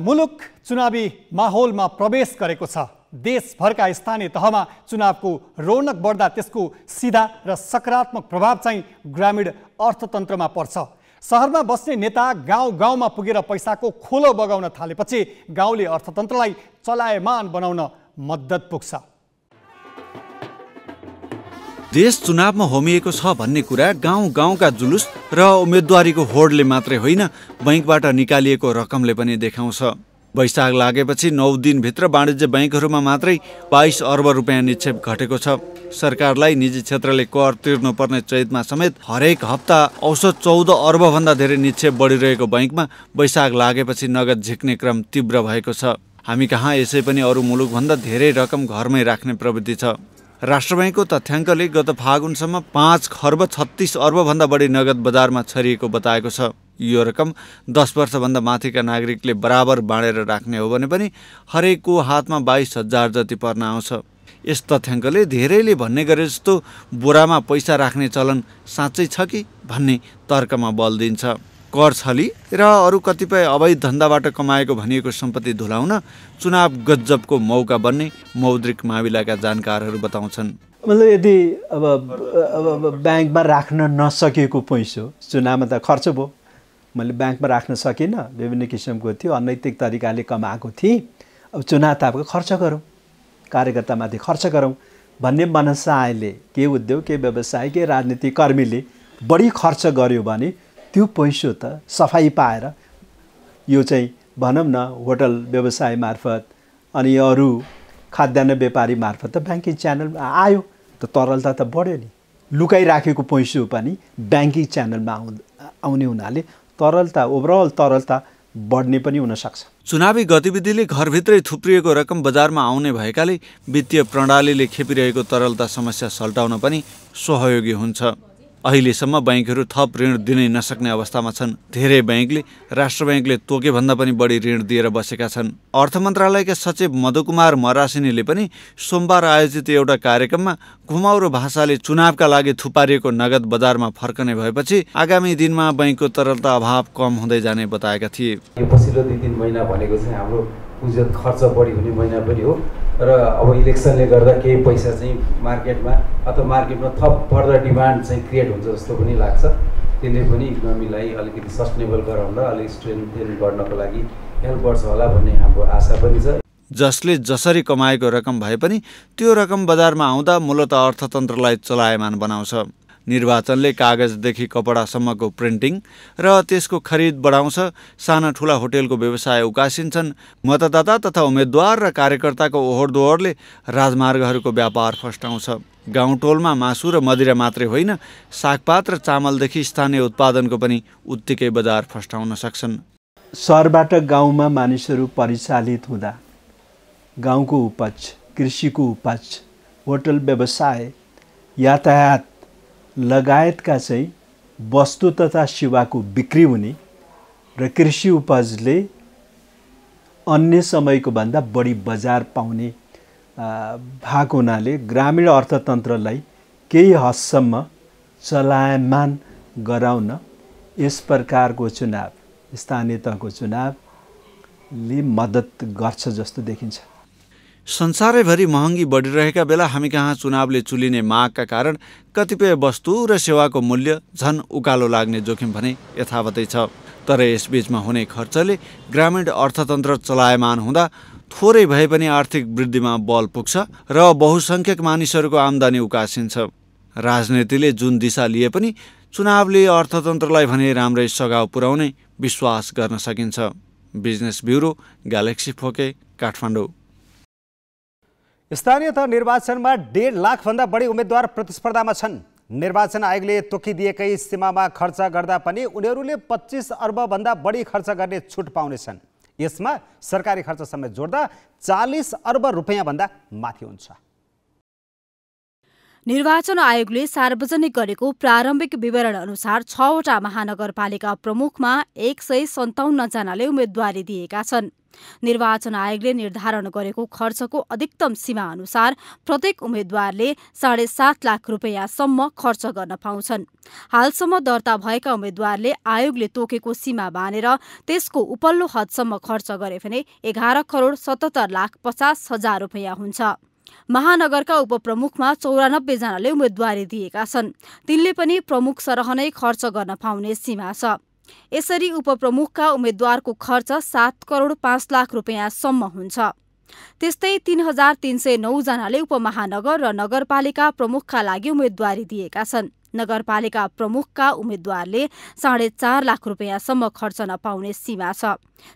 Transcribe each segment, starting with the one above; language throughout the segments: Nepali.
मुलुक चुनावी माहौलमा प्रवेश गरेको छ देशभरका स्थानीय तहमा चुनावको रौनक बढ्दा त्यसको सिधा र सकारात्मक प्रभाव चाहिँ ग्रामीण अर्थतन्त्रमा पर्छ सहरमा बस्ने नेता गाउँ गाउँमा पुगेर पैसाको खोलो बगाउन थालेपछि गाउँले अर्थतन्त्रलाई चलायमान बनाउन मद्दत पुग्छ देश चुनावमा होमिएको छ भन्ने कुरा गाउँ गाउँका जुलुस र उम्मेदवारीको होडले मात्रै होइन बैङ्कबाट निकालिएको रकमले पनि देखाउँछ वैशाख लागेपछि नौ दिनभित्र वाणिज्य बैङ्कहरूमा मात्रै बाइस अर्ब रुपियाँ निक्षेप घटेको छ सरकारलाई निजी क्षेत्रले कर तिर्नुपर्ने चैतमा समेत हरेक हप्ता औसत चौध अर्बभन्दा धेरै निक्षेप बढिरहेको बैङ्कमा वैशाख लागेपछि नगद झिक्ने क्रम तीव्र भएको छ हामी कहाँ यसै पनि अरू मुलुकभन्दा धेरै रकम घरमै राख्ने प्रवृत्ति छ राष्ट्र ब्याङ्कको तथ्याङ्कले गत फागुनसम्म पाँच खर्ब छत्तिस अर्बभन्दा बढी नगद बजारमा छरिएको बताएको छ यो रकम दस वर्षभन्दा माथिका नागरिकले बराबर बाँडेर राख्ने हो भने पनि हरेकको हातमा बाइस हजार जति पर्न आउँछ यस तथ्याङ्कले धेरैले भन्ने गरे जस्तो बोरामा पैसा राख्ने चलन साँच्चै छ कि भन्ने तर्कमा बल दिन्छ कर छली र अरू कतिपय अवैध धन्दाबाट कमाएको भनिएको सम्पत्ति धुलाउन चुनाव गजबको मौका बन्ने मौद्रिक मामिलाका जानकारहरू बताउँछन् मतलब यदि अब अब ब्याङ्कमा राख्न नसकेको पैसो चुनावमा त खर्च भयो मैले ब्याङ्कमा राख्न सकिनँ विभिन्न किसिमको थियो अनैतिक तरिकाले कमाएको थिएँ अब चुनाव तापको खर्च गरौँ कार्यकर्तामाथि खर्च गरौँ भन्ने मनसायले के उद्योग के व्यवसाय के राजनीति कर्मीले बढी खर्च गर्यो भने त्यो पैसो त सफाइ पाएर यो चाहिँ भनौँ न होटल व्यवसाय मार्फत अनि अरू खाद्यान्न व्यापारी मार्फत त ब्याङ्किङ च्यानल आयो त तरलता त बढ्यो नि लुकाइराखेको पैसो पनि ब्याङ्किङ च्यानलमा आउ आउने हुनाले तरलता ओभरअल तरलता बढ्ने पनि हुनसक्छ चुनावी गतिविधिले घरभित्रै थुप्रिएको रकम बजारमा आउने भएकाले वित्तीय प्रणालीले खेपिरहेको तरलता समस्या सल्टाउन पनि सहयोगी हुन्छ अहिलेसम्म ब्याङ्कहरू थप ऋण दिनै नसक्ने अवस्थामा छन् धेरै ब्याङ्कले राष्ट्र ब्याङ्कले भन्दा पनि बढी ऋण दिएर बसेका छन् अर्थ मन्त्रालयका सचिव मधुकुमार मरासिनीले पनि सोमबार आयोजित एउटा कार्यक्रममा घुमाउरो भाषाले चुनावका लागि थुपारिएको नगद बजारमा फर्कने भएपछि आगामी दिनमा ब्याङ्कको तरलता अभाव कम हुँदै जाने बताएका थिए पछिल्लो दुई तिन महिना भनेको चाहिँ हाम्रो खर्च बढी हुने महिना पनि हो र अब इलेक्सनले गर्दा केही पैसा चाहिँ मार्केटमा अथवा मार्केटमा थप फर्दर डिमान्ड चाहिँ क्रिएट हुन्छ जस्तो पनि लाग्छ त्यसले पनि इकोनोमीलाई अलिकति सस्टेनेबल गराउन अलिक स्ट्रेन्थेन गर्नको लागि हेल्प गर्छ होला भन्ने हाम्रो आशा पनि छ जसले जसरी कमाएको रकम भए पनि त्यो रकम बजारमा आउँदा मूलत अर्थतन्त्रलाई चलायमान बनाउँछ निर्वाचनले कागजदेखि कपडासम्मको प्रिन्टिङ र त्यसको खरिद बढाउँछ साना ठुला होटेलको व्यवसाय उकासिन्छन् मतदाता तथा उम्मेद्वार र कार्यकर्ताको ओहोर दोहोरले राजमार्गहरूको व्यापार फस्टाउँछ गाउँ टोलमा मासु र मदिरा मात्रै होइन सागपात र चामलदेखि स्थानीय उत्पादनको पनि उत्तिकै बजार फस्टाउन सक्छन् सहरबाट गाउँमा मानिसहरू परिचालित हुँदा गाउँको उपज कृषिको उपज होटल व्यवसाय यातायात लगायतका चाहिँ वस्तु तथा सेवाको बिक्री हुने र कृषि उपजले अन्य समयको भन्दा बढी बजार पाउने भएको हुनाले ग्रामीण अर्थतन्त्रलाई केही हदसम्म चलायमान गराउन यस प्रकारको चुनाव स्थानीय तहको चुनावले मद्दत गर्छ जस्तो देखिन्छ संसारैभरि महँगी बढिरहेका बेला हामी कहाँ चुनावले चुलिने मागका कारण कतिपय वस्तु र सेवाको मूल्य झन उकालो लाग्ने जोखिम भने यथावतै छ तर यसबीचमा हुने खर्चले ग्रामीण अर्थतन्त्र चलायमान हुँदा थोरै भए पनि आर्थिक वृद्धिमा बल पुग्छ र बहुसङ्ख्यक मानिसहरूको आम्दानी उकासिन्छ राजनीतिले जुन दिशा लिए पनि चुनावले अर्थतन्त्रलाई भने राम्रै सघाउ पुर्याउने विश्वास गर्न सकिन्छ बिजनेस ब्युरो ग्यालेक्सी फोके काठमाडौँ स्थानीय तह निर्वाचनमा डेढ लाखभन्दा बढी उम्मेद्वार प्रतिस्पर्धामा छन् निर्वाचन आयोगले तोकिदिएकै सीमामा खर्च गर्दा पनि उनीहरूले पच्चिस अर्बभन्दा बढी खर्च गर्ने छुट पाउनेछन् यसमा सरकारी खर्च समेत जोड्दा चालिस अर्ब रुपियाँभन्दा माथि हुन्छ निर्वाचन आयोगले सार्वजनिक गरेको प्रारम्भिक विवरण अनुसार छवटा महानगरपालिका प्रमुखमा एक सय सन्ताउन्नजनाले उम्मेद्वारी दिएका छन् निर्वाचन आयोगले निर्धारण गरेको खर्चको अधिकतम सीमा अनुसार प्रत्येक उम्मेद्वारले साढे सात लाख रुपियाँसम्म खर्च गर्न पाउँछन् हालसम्म दर्ता भएका उम्मेद्वारले आयोगले तोकेको सीमा बाँधेर त्यसको उपल्लो हदसम्म खर्च गरे भने एघार करोड सतहत्तर लाख पचास हजार रुपियाँ हुन्छ महानगरका उपप्रमुखमा चौरानब्बेजनाले उम्मेद्वारी दिएका छन् तिनले पनि प्रमुख सरह नै खर्च गर्न पाउने सीमा छ यसरी उपप्रमुखका उम्मेद्वारको खर्च सात करोड पाँच लाख रुपियाँसम्म हुन्छ त्यस्तै तीन हजार तीन सय नौजनाले उपमहानगर र नगरपालिका प्रमुखका लागि उम्मेद्वारी दिएका छन् नगरपालिका प्रमुखका उम्मेद्वारले साढे चार लाख रुपियाँसम्म खर्च नपाउने सीमा छ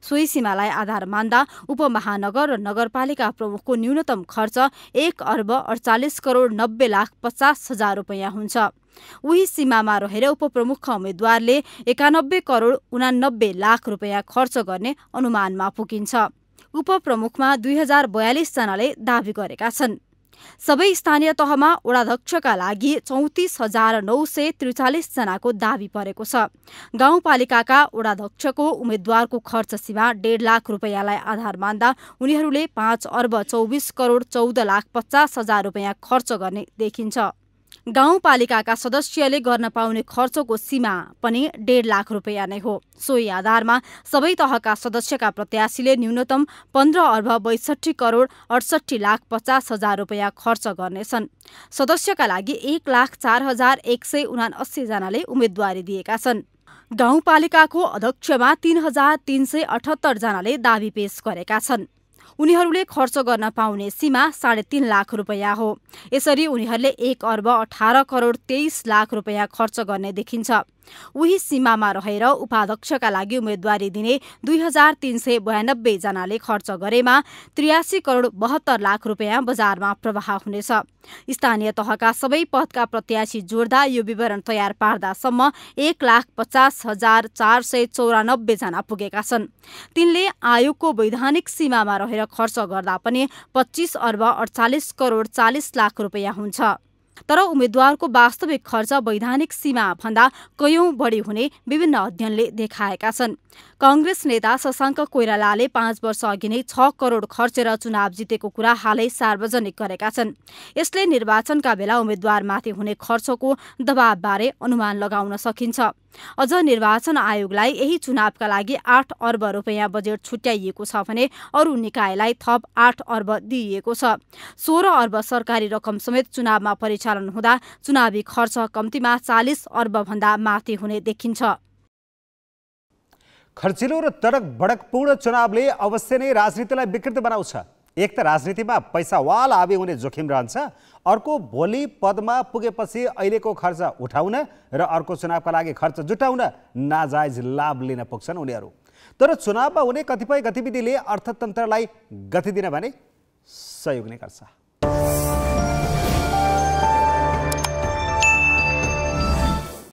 सोही सीमालाई आधार मान्दा उपमहानगर र नगरपालिका प्रमुखको न्यूनतम खर्च एक अर्ब अडचालिस करोड नब्बे लाख पचास हजार रुपियाँ हुन्छ उही सीमामा रहेर उपप्रमुख उम्मेद्वारले एकानब्बे करोड उनानब्बे लाख रुपियाँ खर्च गर्ने अनुमानमा पुगिन्छ उपप्रमुखमा दुई हजार बयालिसजनाले दावी गरेका छन् सबै स्थानीय तहमा वडाध्यक्षका लागि चौतिस हजार नौ सय त्रिचालिसजनाको दावी परेको छ गाउँपालिकाका वडाध्यक्षको उम्मेद्वारको खर्च सीमा डेढ लाख रुपियाँलाई आधार मान्दा उनीहरूले पाँच अर्ब चौबिस करोड चौध लाख पचास हजार रुपियाँ खर्च गर्ने देखिन्छ गाउँपालिकाका सदस्यले गर्न पाउने खर्चको सीमा पनि डेढ लाख रुपियाँ नै हो सोही आधारमा सबै तहका सदस्यका प्रत्याशीले न्यूनतम पन्ध्र अर्ब बैसठी करोड अडसट्ठी लाख पचास हजार रुपियाँ खर्च गर्नेछन् सदस्यका लागि एक लाख चार हजार एक सय उनासीजनाले उम्मेद्वारी दिएका छन् गाउँपालिकाको अध्यक्षमा तीन हजार तीन सय अठहत्तरजनाले दावी पेश गरेका छन् उनीहरूले खर्च गर्न पाउने सीमा साढे तीन लाख रुपियाँ हो यसरी उनीहरूले एक अर्ब अठार करोड तेइस लाख रुपियाँ खर्च गर्ने देखिन्छ उही सीमामा रहेर उपाध्यक्षका लागि उम्मेद्वारी दिने दुई हजार तिन सय बयानब्बे जनाले खर्च गरेमा त्रियासी करोड बहत्तर लाख रुपियाँ बजारमा प्रवाह हुनेछ स्थानीय तहका सबै पदका प्रत्याशी जोड्दा यो विवरण तयार पार्दासम्म एक लाख पचास हजार चार सय चौरानब्बे जना पुगेका छन् तिनले आयोगको वैधानिक सीमामा रहेर खर्च गर्दा पनि पच्चिस अर्ब अडचालिस करोड चालिस लाख रुपियाँ हुन्छ तर उम्मेद्वारको वास्तविक खर्च वैधानिक सीमाभन्दा भन्दा कयौं बढी हुने विभिन्न अध्ययनले देखाएका छन् कङ्ग्रेस नेता शशाङ्क कोइरालाले पाँच वर्ष अघि नै छ करोड खर्चेर चुनाव जितेको कुरा हालै सार्वजनिक गरेका छन् यसले निर्वाचनका बेला उम्मेद्वारमाथि हुने खर्चको दबावबारे अनुमान लगाउन सकिन्छ अझ निर्वाचन आयोगलाई यही चुनावका लागि आठ अर्ब रुपियाँ बजेट छुट्याइएको छ भने अरू निकायलाई थप आठ अर्ब दिइएको छ सोह्र अर्ब सरकारी रकम समेत चुनावमा परिचालन हुँदा चुनावी खर्च कम्तीमा चालिस अर्बभन्दा माथि हुने देखिन्छ खर्चिलो र तडक बडकपूर्ण चुनावले अवश्य नै राजनीतिलाई विकृत बनाउँछ एक त राजनीतिमा पैसावाल आवे हुने जोखिम रहन्छ अर्को भोलि पदमा पुगेपछि अहिलेको खर्च उठाउन र अर्को चुनावका लागि खर्च जुटाउन नाजायज लाभ लिन पुग्छन् उनीहरू तर चुनावमा हुने कतिपय गतिविधिले अर्थतन्त्रलाई गति दिन भने सहयोग नै गर्छ